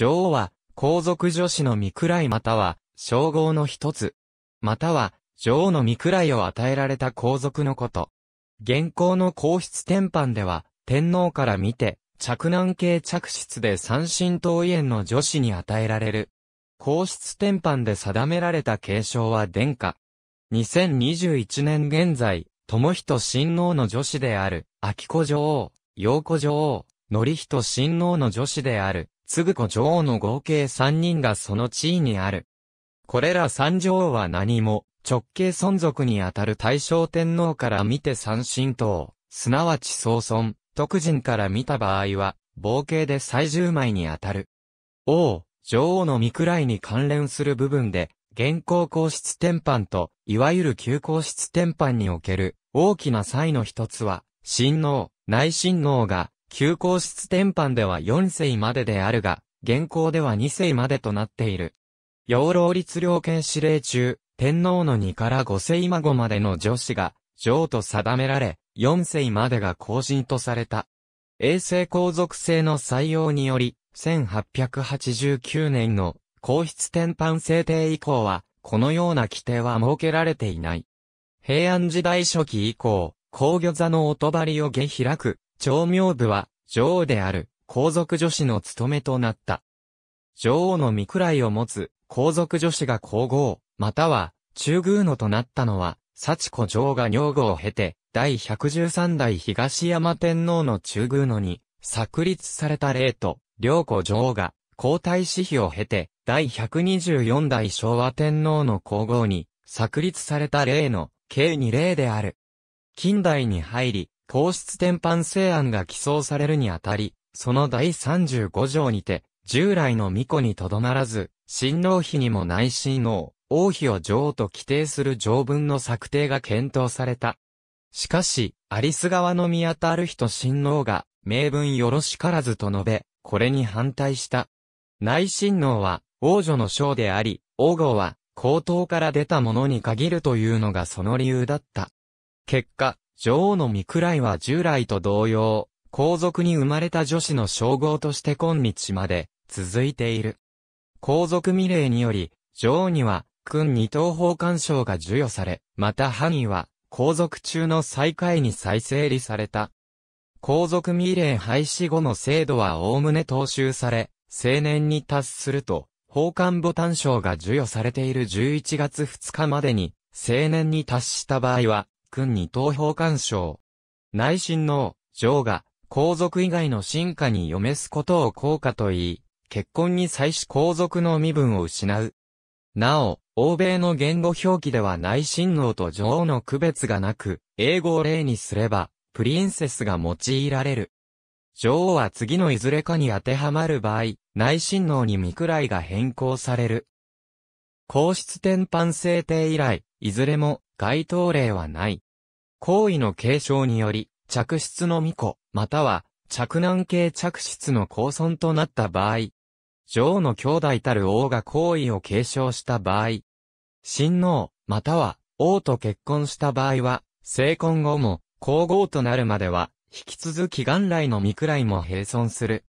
女王は、皇族女子の御位または、称号の一つ。または、女王の御位を与えられた皇族のこと。現行の皇室典範では、天皇から見て、着難系着室で三神党園の女子に与えられる。皇室典範で定められた継承は殿下。2021年現在、友人親王の女子である、秋子女王、陽子女王、則人親王の女子である、すぐ子女王の合計3人がその地位にある。これら三女王は何も、直系存続にあたる大正天皇から見て三神党、すなわち総尊、徳人から見た場合は、合計で最重枚にあたる。王、女王の御位に関連する部分で、現行皇室天板と、いわゆる旧皇室天板における、大きな際の一つは、神皇、内神皇が、旧皇室天版では4世までであるが、現行では2世までとなっている。養老律令権指令中、天皇の2から5世孫までの女子が、上と定められ、4世までが更新とされた。衛生皇族制の採用により、1889年の皇室天換制定以降は、このような規定は設けられていない。平安時代初期以降、皇居座のおとばりを下開く、長名部は、女王である、皇族女子の務めとなった。女王の御位を持つ、皇族女子が皇后、または、中宮のとなったのは、幸子女王が女王を経て、第113代東山天皇の中宮のに、作立された例と、良子女王が、皇太子妃を経て、第124代昭和天皇の皇后に、作立された例の、計2例である。近代に入り、皇室典範性案が起草されるにあたり、その第35条にて、従来の御子にとどまらず、親王妃にも内親王、王妃を女王と規定する条文の策定が検討された。しかし、アリス側の宮田ある人親王が、名分よろしからずと述べ、これに反対した。内親王は、王女の章であり、王后は、皇統から出たものに限るというのがその理由だった。結果、女王のミクライは従来と同様、皇族に生まれた女子の称号として今日まで続いている。皇族未令により、女王には、君二等法官賞が授与され、またハニは、皇族中の最下位に再整理された。皇族未令廃止後の制度はおおむね踏襲され、青年に達すると、法官ボタン賞が授与されている11月2日までに、青年に達した場合は、君に東方干渉。内親王、上が、皇族以外の進化に嫁すことを効果と言い、結婚に際し皇族の身分を失う。なお、欧米の言語表記では内親王と女王の区別がなく、英語を例にすれば、プリンセスが用いられる。女王は次のいずれかに当てはまる場合、内親王に未くらいが変更される。皇室天般制定以来、いずれも該当例はない。行為の継承により、着室の巫女、または、着難系着室の降存となった場合、女王の兄弟たる王が行為を継承した場合、親王、または王と結婚した場合は、成婚後も皇后となるまでは、引き続き元来の未くも併存する。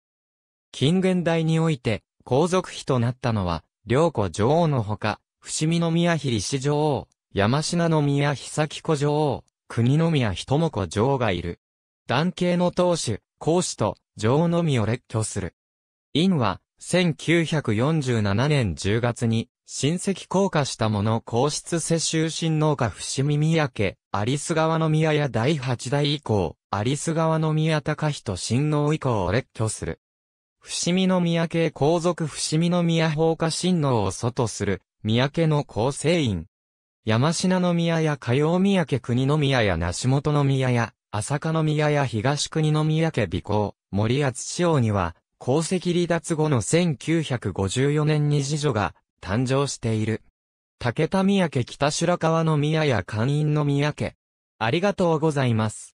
近現代において、皇族妃となったのは、両子女王のほか、伏見宮妃氏女王、山品宮久子女王、国宮智子女王がいる。男系の当主、皇子と女王のみを列挙する。院は、1947年10月に、親戚降下した者皇室世襲親王家伏見宮家、有栖川の宮や第八代以降、有栖川の宮隆人親王以降を列挙する。伏見の宮家皇族伏見の宮法家親王を祖とする、宮家の構成員、山品宮や火曜宮家国宮や梨本の宮や、浅香宮や東国の宮家美行、森厚志王には、功績離脱後の1954年に次女が誕生している。武田宮家北白川の宮や員の宮家。ありがとうございます。